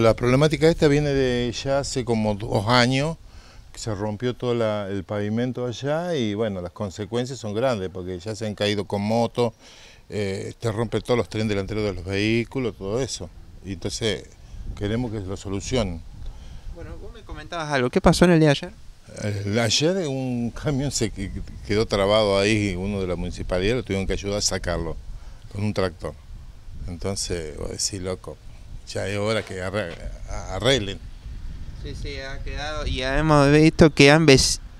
La problemática esta viene de ya hace como dos años, que se rompió todo el pavimento allá y bueno, las consecuencias son grandes porque ya se han caído con moto, Se eh, te rompe todos los trenes delanteros de los vehículos, todo eso. Y entonces queremos que lo solucionen. Bueno, vos me comentabas algo, ¿qué pasó en el día de ayer? ayer un camión se quedó trabado ahí, uno de la municipalidad lo tuvieron que ayudar a sacarlo con un tractor. Entonces, voy a loco, ya es hora que arreglen. Sí, sí, ha quedado. Y hemos visto que han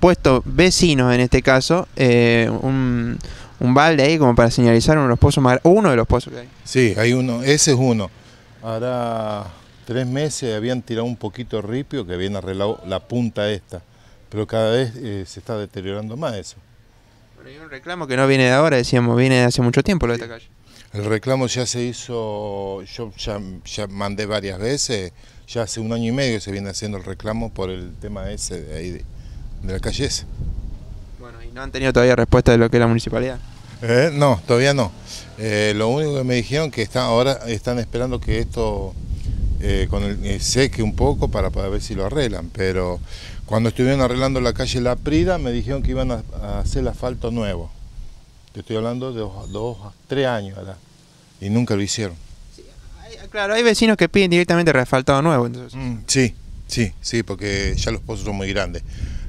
puesto vecinos, en este caso, eh, un, un, balde ahí como para señalizar uno de los pozos uno de los que hay. Sí, hay uno, ese es uno. Ahora tres meses habían tirado un poquito ripio que habían arreglado la punta esta, pero cada vez eh, se está deteriorando más eso. Pero hay un reclamo que no viene de ahora, decíamos, viene de hace mucho tiempo lo de esta calle. El reclamo ya se hizo, yo ya, mandé varias veces, ya hace un año y medio se viene haciendo el reclamo por el tema ese de ahí, de, la calle esa. Bueno, ¿y no han tenido todavía respuesta de lo que es la municipalidad? Eh, no, todavía no. Eh, lo único que me dijeron que está, ahora están esperando que esto eh, seque un poco para, poder ver si lo arreglan, pero cuando estuvieron arreglando la calle La Prida me dijeron que iban a, a hacer el asfalto nuevo estoy hablando de dos, a tres años, Y nunca lo hicieron. claro, hay vecinos que piden directamente reasfaltado nuevo. Mm, sí, sí, sí, porque ya los pozos son muy grandes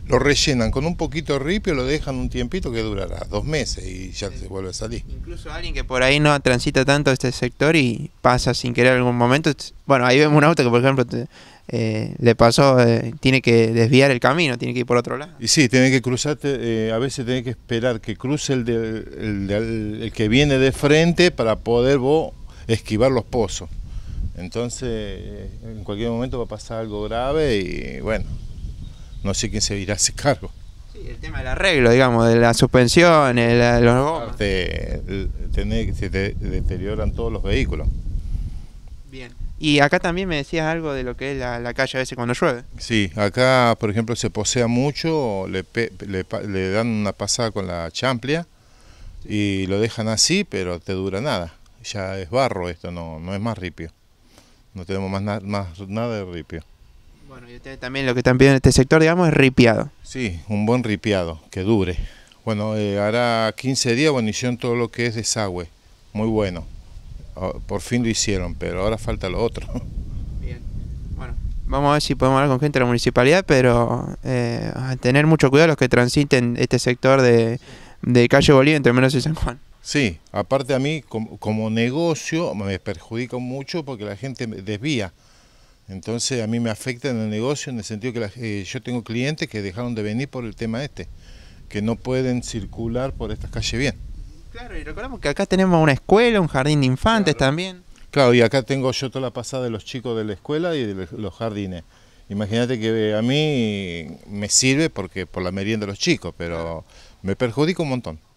lo rellenan con un poquito de ripio, lo dejan un tiempito que durará dos meses y ya se vuelve a salir. Incluso alguien que por ahí no transita tanto este sector y pasa sin querer algún momento. Bueno, ahí vemos un auto que, por ejemplo, eh, le pasó, eh, tiene que desviar el camino, tiene que ir por otro lado. Y sí, tiene que cruzarte, eh, a veces tiene que esperar que cruce el, de, el, que viene de frente para poder vos esquivar los pozos. Entonces, en cualquier momento va a pasar algo grave y bueno, no sé quién se irá a cargo. Sí, el tema del arreglo, digamos, de la suspensión, el, los Se deterioran todos los vehículos. Bien. Y acá también me decías algo de lo que es la, calle a veces cuando llueve. Sí, acá, por ejemplo, se posea mucho, le, dan una pasada con la champlia y lo dejan así, pero te dura nada. Ya es barro esto, no, no es más ripio. No tenemos más, más nada de ripio. Bueno, y ustedes también lo que están pidiendo en este sector, digamos, es ripiado. Sí, un buen ripiado, que dure. Bueno, ahora eh, hará 15 días, bueno, hicieron todo lo que es desagüe, muy bueno. Ah, por fin lo hicieron, pero ahora falta lo otro. Bien, bueno, vamos a ver si podemos hablar con gente de la municipalidad, pero eh, tener mucho cuidado los que transiten este sector de, calle Bolívar, entre Menos y San Juan. Sí, aparte a mí como, como negocio me perjudica mucho porque la gente desvía. Entonces a mí me afecta en el negocio en el sentido que eh, yo tengo clientes que dejaron de venir por el tema este, que no pueden circular por estas calles bien. Claro, y recordamos que acá tenemos una escuela, un jardín de infantes también. Claro, y acá tengo yo toda la pasada de los chicos de la escuela y de los jardines. Imagínate que eh, a mí me sirve porque por la merienda de los chicos, pero me perjudica un montón.